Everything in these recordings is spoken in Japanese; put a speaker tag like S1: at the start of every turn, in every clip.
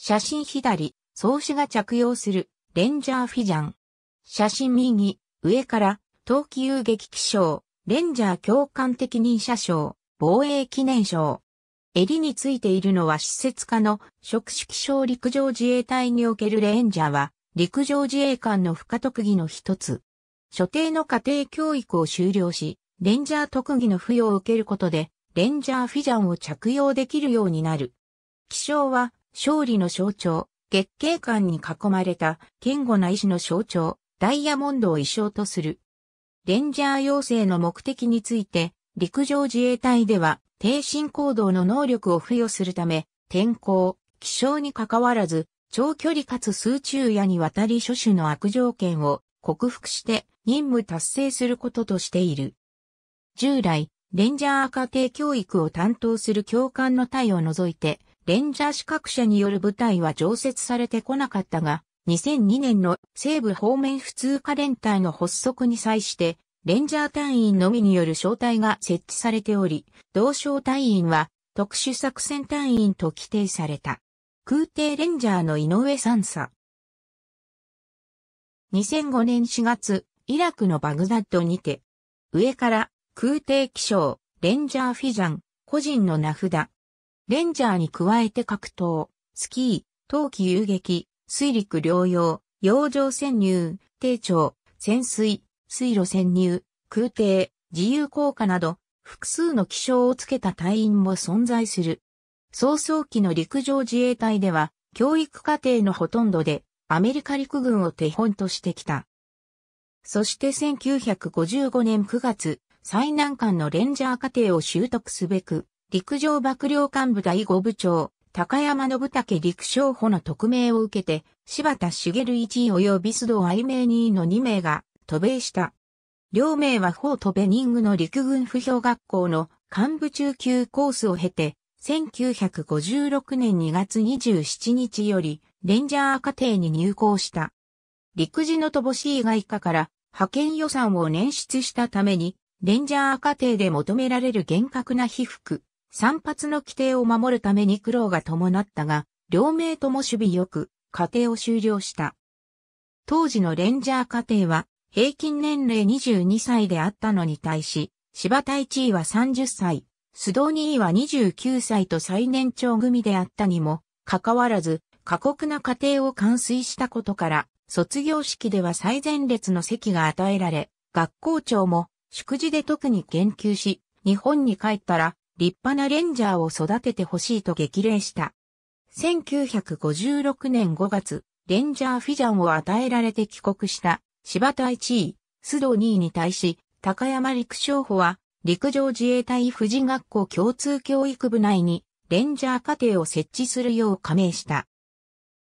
S1: 写真左、総主が着用する、レンジャーフィジャン。写真右、上から、冬季遊撃気象、レンジャー共感的任者賞、防衛記念賞。襟についているのは施設課の職種気象陸上自衛隊におけるレンジャーは、陸上自衛官の不可特技の一つ。所定の家庭教育を修了し、レンジャー特技の付与を受けることで、レンジャーフィジャンを着用できるようになる。気象は、勝利の象徴、月桂冠に囲まれた堅固な意志の象徴、ダイヤモンドを意匠とする。レンジャー要請の目的について、陸上自衛隊では、低進行動の能力を付与するため、天候、気象に関わらず、長距離かつ数昼夜にわたり諸種の悪条件を克服して任務達成することとしている。従来、レンジャー家庭教育を担当する教官の隊を除いて、レンジャー資格者による部隊は常設されてこなかったが、2002年の西部方面普通科連隊の発足に際して、レンジャー隊員のみによる招待が設置されており、同小隊員は特殊作戦隊員と規定された。空挺レンジャーの井上三佐。2005年4月、イラクのバグダッドにて、上から空挺気象、レンジャーフィジャン、個人の名札、レンジャーに加えて格闘、スキー、冬季遊撃、水陸両用、洋上潜入、低調、潜水、水路潜入、空挺、自由降下など、複数の気象をつけた隊員も存在する。早々期の陸上自衛隊では、教育課程のほとんどで、アメリカ陸軍を手本としてきた。そして1955年9月、最難関のレンジャー課程を習得すべく、陸上幕僚幹部第5部長、高山信武陸将補の特命を受けて、柴田茂一及び須藤愛名二位の2名が渡米した。両名は法ォー人ベニングの陸軍不評学校の幹部中級コースを経て、1956年2月27日より、レンジャー課程に入校した。陸自の乏しい外貨から派遣予算を捻出したために、レンジャー課程で求められる厳格な被服、散髪の規定を守るために苦労が伴ったが、両名とも守備よく、家庭を終了した。当時のレンジャー家庭は、平均年齢22歳であったのに対し、柴田一位は30歳、須藤二位は29歳と最年長組であったにも、かかわらず、過酷な家庭を完遂したことから、卒業式では最前列の席が与えられ、学校長も、祝辞で特に言及し、日本に帰ったら、立派なレンジャーを育ててほしいと激励した。1956年5月、レンジャーフィジャンを与えられて帰国した柴田一位、須藤二位に対し、高山陸将補は陸上自衛隊富士学校共通教育部内にレンジャー課程を設置するよう加盟した。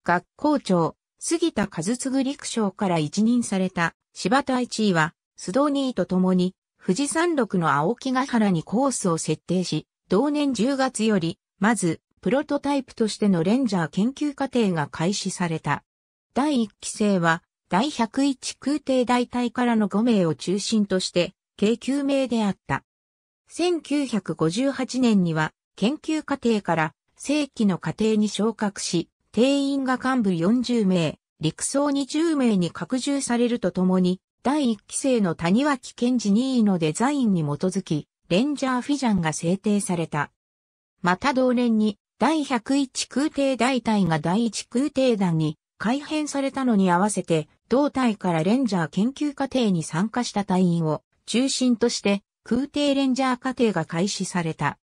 S1: 学校長、杉田和次陸将から一任された柴田一位は須藤二位と共に富士山麓の青木ヶ原にコースを設定し、同年10月より、まず、プロトタイプとしてのレンジャー研究課程が開始された。第1期生は、第101空挺大隊からの5名を中心として、計9名であった。1958年には、研究課程から正規の課程に昇格し、定員が幹部40名、陸曹20名に拡充されるとともに、第1期生の谷脇健二2位のデザインに基づき、レンジャーフィジャンが制定された。また同年に、第101空挺大隊が第1空挺団に改編されたのに合わせて、同隊からレンジャー研究課程に参加した隊員を中心として、空挺レンジャー課程が開始された。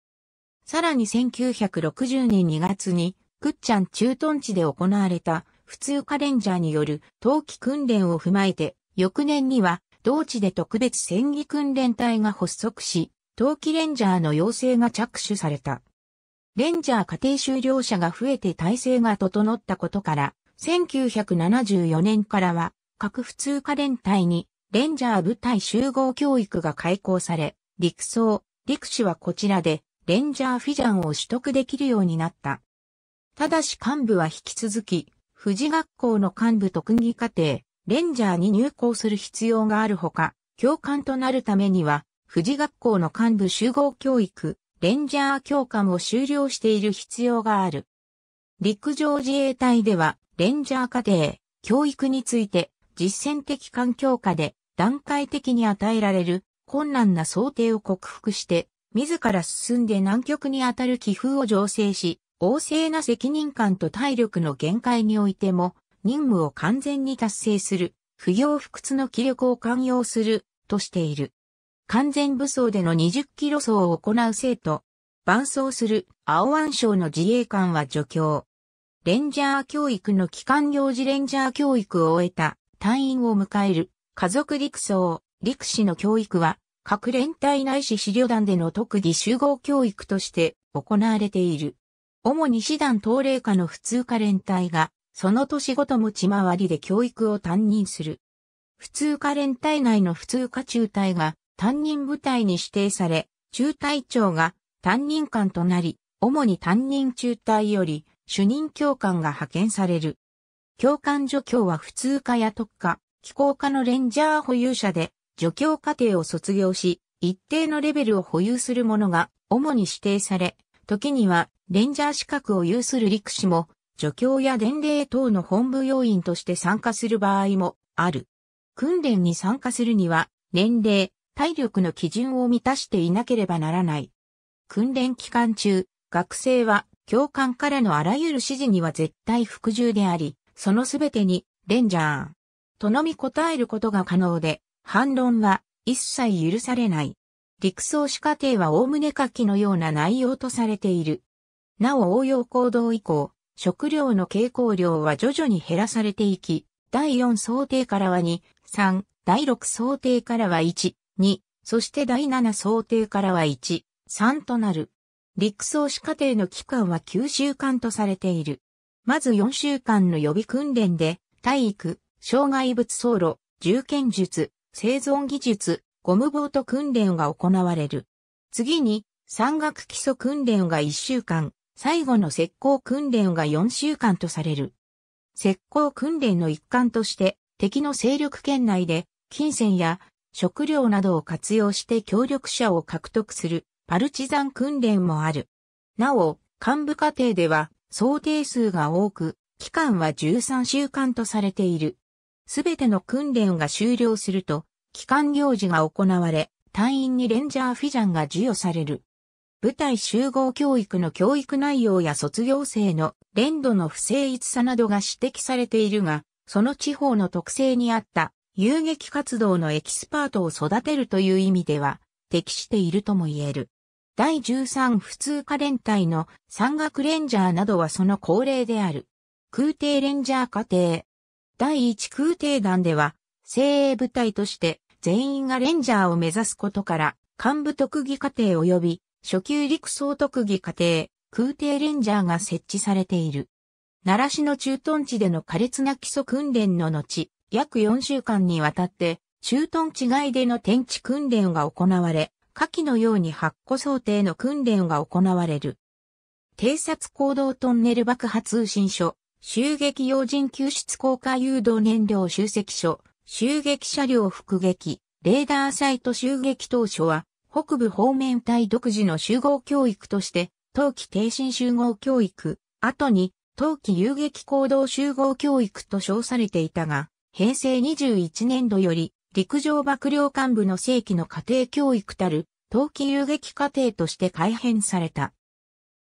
S1: さらに1960年2月に、くっちゃん駐屯地で行われた、普通科レンジャーによる冬季訓練を踏まえて、翌年には、同地で特別戦技訓練隊が発足し、冬季レンジャーの要請が着手された。レンジャー家庭修了者が増えて体制が整ったことから、1974年からは、各普通科連隊に、レンジャー部隊集合教育が開講され、陸曹、陸士はこちらで、レンジャーフィジャンを取得できるようになった。ただし幹部は引き続き、富士学校の幹部特技課程、レンジャーに入校する必要があるほか、教官となるためには、富士学校の幹部集合教育、レンジャー教官を修了している必要がある。陸上自衛隊では、レンジャー課程、教育について、実践的環境下で段階的に与えられる困難な想定を克服して、自ら進んで南極にあたる寄付を醸成し、旺盛な責任感と体力の限界においても、任務を完全に達成する、不要不屈の気力を寛容する、としている。完全武装での20キロ走を行う生徒、伴走する青湾省の自衛官は助教。レンジャー教育の機関行事レンジャー教育を終えた隊員を迎える家族陸曹、陸士の教育は各連隊内市資料団での特技集合教育として行われている。主に師団東令下の普通科連隊がその年ごと持ち回りで教育を担任する。普通科連隊内の普通科中隊が担任部隊に指定され、中隊長が担任官となり、主に担任中隊より主任教官が派遣される。教官助教は普通科や特科、機構科のレンジャー保有者で、助教課程を卒業し、一定のレベルを保有する者が主に指定され、時にはレンジャー資格を有する陸士も助教や伝令等の本部要員として参加する場合もある。訓練に参加するには、年齢、体力の基準を満たしていなければならない。訓練期間中、学生は教官からのあらゆる指示には絶対服従であり、そのすべてに、レンジャー、とのみ答えることが可能で、反論は一切許されない。陸送士課程は概ね下記のような内容とされている。なお応用行動以降、食料の傾向量は徐々に減らされていき、第4想定からは2、3、第6想定からは1、2、そして第7想定からは1、3となる。陸送士課程の期間は9週間とされている。まず4週間の予備訓練で、体育、障害物走路、重剣術、生存技術、ゴムボート訓練が行われる。次に、山岳基礎訓練が1週間、最後の石膏訓練が4週間とされる。石膏訓練の一環として、敵の勢力圏内で、金銭や食料などを活用して協力者を獲得するパルチザン訓練もある。なお、幹部課程では想定数が多く、期間は13週間とされている。すべての訓練が終了すると、機関行事が行われ、隊員にレンジャーフィジャンが授与される。部隊集合教育の教育内容や卒業生の連度の不誠一さなどが指摘されているが、その地方の特性に合った遊撃活動のエキスパートを育てるという意味では適しているとも言える。第13普通科連隊の山岳レンジャーなどはその恒例である。空挺レンジャー課程。第1空挺団では、精鋭部隊として全員がレンジャーを目指すことから、幹部特技課程及び初級陸総特技課程、空挺レンジャーが設置されている。奈良市の駐屯地での苛烈な基礎訓練の後、約4週間にわたって、駐屯地外での天地訓練が行われ、下記のように発個想定の訓練が行われる。偵察行動トンネル爆破通信所、襲撃要人救出効果誘導燃料集積所、襲撃車両復撃、レーダーサイト襲撃当初は、北部方面隊独自の集合教育として、冬季停身集合教育、後に冬季遊撃行動集合教育と称されていたが、平成21年度より陸上幕僚幹部の正規の家庭教育たる冬季遊撃課程として改編された。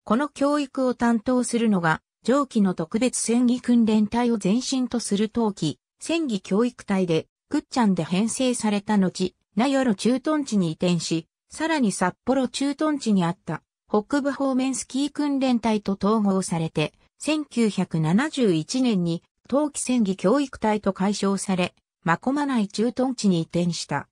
S1: この教育を担当するのが、上記の特別戦技訓練隊を前身とする冬季、戦技教育隊で、くっちゃんで編成された後、名寄駐屯地に移転し、さらに札幌駐屯地にあった北部方面スキー訓練隊と統合されて、1971年に冬季戦技教育隊と解消され、まこまない駐屯地に移転した。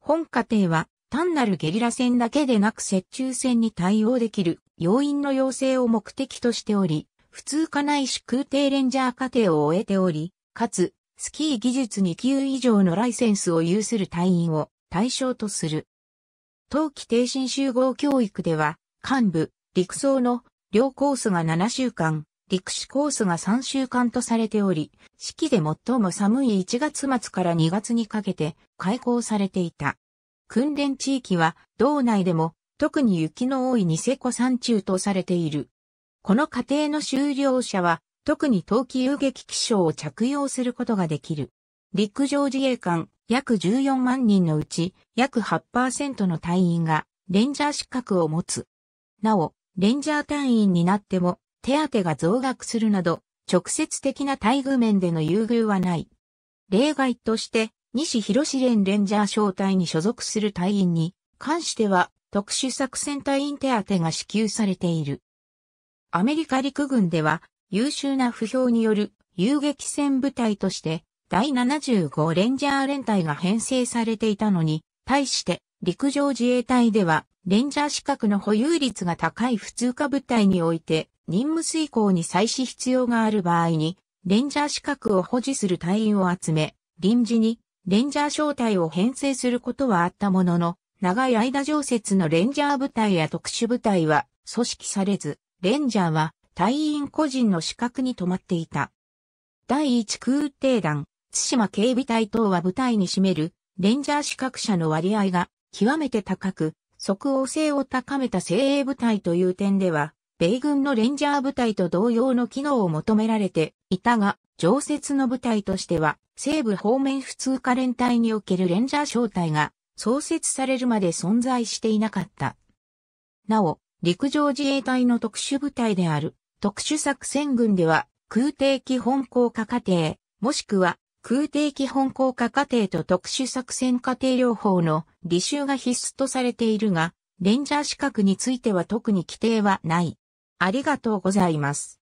S1: 本家庭は単なるゲリラ戦だけでなく雪中戦に対応できる要員の要請を目的としており、普通科内し空挺レンジャー課程を終えており、かつ、スキー技術2級以上のライセンスを有する隊員を対象とする。冬季低身集合教育では、幹部、陸層の両コースが7週間、陸士コースが3週間とされており、四季で最も寒い1月末から2月にかけて開校されていた。訓練地域は道内でも特に雪の多いニセコ山中とされている。この過程の修了者は特に冬季遊撃気象を着用することができる。陸上自衛官、約14万人のうち約8%の隊員がレンジャー資格を持つ。なお、レンジャー隊員になっても手当が増額するなど直接的な待遇面での優遇はない。例外として西広志連レンジャー小隊に所属する隊員に関しては特殊作戦隊員手当が支給されている。アメリカ陸軍では優秀な不評による遊撃戦部隊として第75レンジャー連隊が編成されていたのに、対して陸上自衛隊ではレンジャー資格の保有率が高い普通科部隊において任務遂行に際し必要がある場合に、レンジャー資格を保持する隊員を集め、臨時にレンジャー小隊を編成することはあったものの、長い間常設のレンジャー部隊や特殊部隊は組織されず、レンジャーは隊員個人の資格に止まっていた。第1空挺団津島警備隊等は部隊に占めるレンジャー資格者の割合が極めて高く、即応性を高めた精鋭部隊という点では、米軍のレンジャー部隊と同様の機能を求められていたが、常設の部隊としては、西部方面普通科連隊におけるレンジャー小隊が創設されるまで存在していなかった。なお、陸上自衛隊の特殊部隊である特殊作戦群では、空挺基本降下過程、もしくは空挺基本効果過程と特殊作戦過程療法の履修が必須とされているが、レンジャー資格については特に規定はない。ありがとうございます。